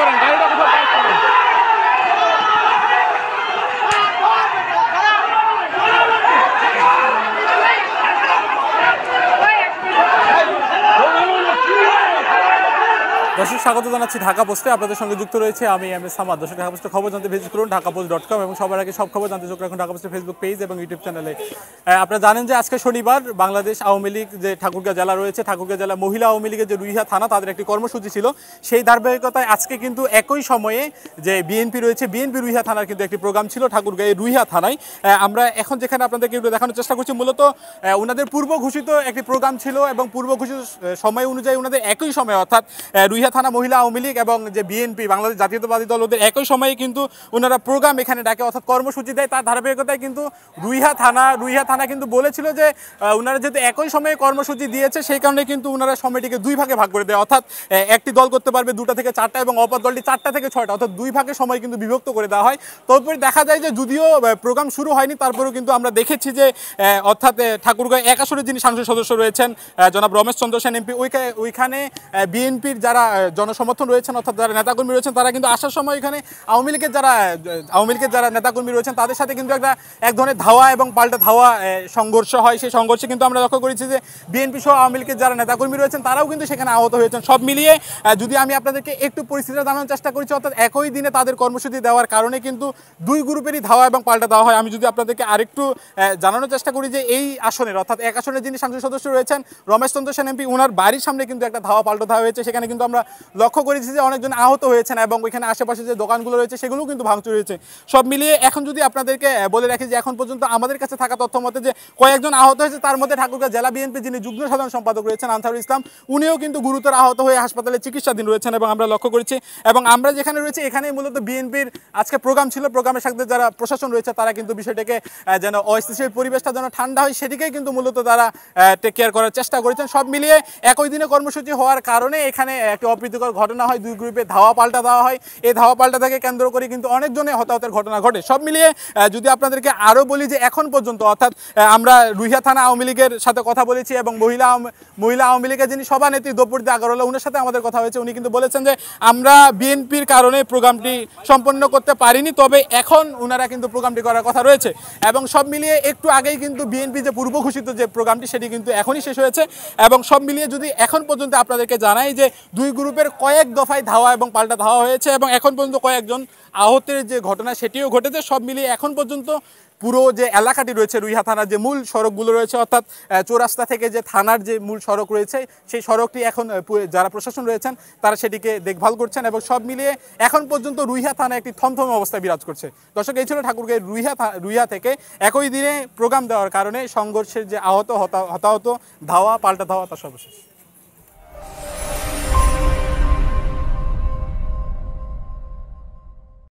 করেন গাড়িটা কোথাও পার্ক করেন দর্শক স্বাগত জানাচ্ছি ঢাকা পোস্টে আপনাদের সঙ্গে যুক্ত রয়েছে আমি এম এস সামাদ দর্শক ঢাকা পোস্টে খবর জানতে ভিজিট করুন ঢাকা পোস্ট ডট কম এবং সবার আগে সব খবর জানতে চোখ রাখুন ঢাকা পোস্টের ফেসবুক পেজ এবং ইউটিউব চ্যানেলে আপনারা জানেন যে আজকে শনিবার বাংলাদেশ আওয়ামী লীগ যে ঠাকুরগা জেলা রয়েছে ঠাকুরগা জেলা মহিলা আওয়ামী লীগের যে রুইহা থানা তাদের একটি কর্মসূচি ছিল সেই ধারাবাহিকতায় আজকে কিন্তু একই সময়ে যে বিএনপি রয়েছে বিএনপি রুইহা থানার কিন্তু একটি প্রোগ্রাম ছিল ঠাকুরগাঁয়ের রুইহা থানায় আমরা এখন যেখানে আপনাদেরকে এগুলো দেখানোর চেষ্টা করছি মূলত ওনাদের পূর্ব ঘোষিত একটি প্রোগ্রাম ছিল এবং পূর্ব ঘোষিত সময় অনুযায়ী ওনাদের একই সময় অর্থাৎ রুইহা কুমিল্লা থানা মহিলা আওয়ামী লীগ এবং যে বিএনপি বাংলাদেশ জাতীয়তাবাদী দল ওদের একই সময়ে কিন্তু ওনারা প্রোগ্রাম এখানে ডাকে অর্থাৎ কর্মসূচি দেয় তার ধারাবাহিকতায় কিন্তু রুইহা থানা রুইহা থানা কিন্তু বলেছিল যে ওনারা যেহেতু একই সময়ে কর্মসূচি দিয়েছে সেই কারণে কিন্তু ওনারা সময়টিকে দুই ভাগে ভাগ করে দেয় অর্থাৎ একটি দল করতে পারবে দুটা থেকে চারটা এবং অপর দলটি চারটা থেকে ছয়টা অর্থাৎ দুই ভাগে সময় কিন্তু বিভক্ত করে দেওয়া হয় তারপরে দেখা যায় যে যদিও প্রোগ্রাম শুরু হয়নি তারপরেও কিন্তু আমরা দেখেছি যে অর্থাৎ ঠাকুরগাঁও এক যিনি সাংসদ সদস্য রয়েছেন জনাব রমেশ চন্দ্র সেন এমপি ওইখানে বিএনপির যারা জনসমর্থন রয়েছেন অর্থাৎ যারা নেতাকর্মী রয়েছেন তারা কিন্তু আসার সময় এখানে আওয়ামী লীগের যারা আওয়ামী লীগের যারা নেতাকর্মী রয়েছেন তাদের সাথে কিন্তু একটা এক ধরনের ধাওয়া এবং পাল্টা ধাওয়া সংঘর্ষ হয় সেই সংঘর্ষে কিন্তু আমরা লক্ষ্য করেছি যে বিএনপি সহ আওয়ামী লীগের যারা নেতাকর্মী রয়েছেন তারাও কিন্তু সেখানে আহত হয়েছেন সব মিলিয়ে যদি আমি আপনাদেরকে একটু পরিস্থিতিটা জানানোর চেষ্টা করেছি অর্থাৎ একই দিনে তাদের কর্মসূচি দেওয়ার কারণে কিন্তু দুই গ্রুপেরই ধাওয়া এবং পাল্টা দেওয়া হয় আমি যদি আপনাদেরকে আরেকটু জানানোর চেষ্টা করি যে এই আসনের অর্থাৎ এক আসনের যিনি সংসদ সদস্য রয়েছেন রমেশ চন্দ্র সেন এমপি ওনার বাড়ির সামনে কিন্তু একটা ধাওয়া পাল্টা ধাওয়া হয়েছে সেখানে কিন্তু আমরা আমরা লক্ষ্য করেছি যে অনেকজন আহত হয়েছেন এবং ওইখানে আশেপাশে যে দোকানগুলো রয়েছে সেগুলোও কিন্তু ভাঙচুর হয়েছে সব মিলিয়ে এখন যদি আপনাদেরকে বলে রাখি যে এখন পর্যন্ত আমাদের কাছে থাকা তথ্য মতে যে কয়েকজন আহত হয়েছে তার মধ্যে ঠাকুরগাঁ জেলা বিএনপি যিনি যুগ্ম সাধারণ সম্পাদক রয়েছেন আনসারুল ইসলাম উনিও কিন্তু গুরুতর আহত হয়ে হাসপাতালে চিকিৎসাধীন রয়েছেন এবং আমরা লক্ষ্য করেছি এবং আমরা যেখানে রয়েছি এখানেই মূলত বিএনপির আজকে প্রোগ্রাম ছিল প্রোগ্রামের সাথে যারা প্রশাসন রয়েছে তারা কিন্তু বিষয়টাকে যেন অস্থিতিশীল পরিবেশটা যেন ঠান্ডা হয় সেদিকেই কিন্তু মূলত তারা টেক কেয়ার করার চেষ্টা করেছেন সব মিলিয়ে একই দিনে কর্মসূচি হওয়ার কারণে এখানে একটি অপ্রীতিকর ঘটনা হয় দুই গ্রুপে ধাওয়া পাল্টা দেওয়া হয় এই ধাওয়া পাল্টা থেকে কেন্দ্র করে কিন্তু অনেকজনে হতাহতের ঘটনা ঘটে সব মিলিয়ে যদি আপনাদেরকে আরও বলি যে এখন পর্যন্ত অর্থাৎ আমরা রুহিয়া থানা আওয়ামী লীগের সাথে কথা বলেছি এবং মহিলা মহিলা আওয়ামী লীগের যিনি সভানেত্রী দ্রৌপদী আগরওয়ালা উনার সাথে আমাদের কথা হয়েছে উনি কিন্তু বলেছেন যে আমরা বিএনপির কারণে প্রোগ্রামটি সম্পন্ন করতে পারিনি তবে এখন ওনারা কিন্তু প্রোগ্রামটি করার কথা রয়েছে এবং সব মিলিয়ে একটু আগেই কিন্তু বিএনপি যে পূর্ব ঘোষিত যে প্রোগ্রামটি সেটি কিন্তু এখনই শেষ হয়েছে এবং সব মিলিয়ে যদি এখন পর্যন্ত আপনাদেরকে জানাই যে দুই গ্রুপের কয়েক দফায় ধাওয়া এবং পাল্টা ধাওয়া হয়েছে এবং এখন পর্যন্ত কয়েকজন আহতের যে ঘটনা সেটিও ঘটেছে সব মিলিয়ে এখন পর্যন্ত পুরো যে এলাকাটি রয়েছে রুইহা থানার যে মূল সড়কগুলো রয়েছে অর্থাৎ চৌরাস্তা থেকে যে থানার যে মূল সড়ক রয়েছে সেই সড়কটি এখন যারা প্রশাসন রয়েছেন তারা সেটিকে দেখভাল করছেন এবং সব মিলিয়ে এখন পর্যন্ত রুইহা থানা একটি থমথম অবস্থায় বিরাজ করছে দর্শক এই ছিল ঠাকুরকে রুইহা রুইহা থেকে একই দিনে প্রোগ্রাম দেওয়ার কারণে সংঘর্ষের যে আহত হতাহত ধাওয়া পাল্টা ধাওয়া তা সর্বশেষ